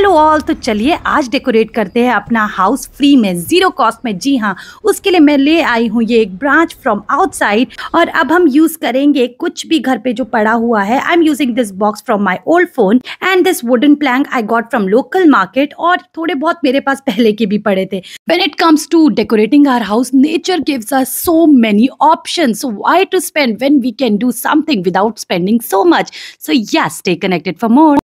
hello all तो चलिए आज डेकोरेट करते हैं अपना हाउस फ्री में जीरो कॉस्ट में जी हाँ उसके लिए मैं ले आई हूँ ये एक ब्रांच फ्रॉम आउटसाइड और अब हम यूज करेंगे कुछ भी घर पे जो पड़ा हुआ है I am using this box from my old phone and this wooden plank I got from local market और थोड़े बहुत मेरे पास पहले के भी पड़े थे when it comes to decorating our house nature gives our so many option why to spend when we can do something without spending so much so yes stay connected for more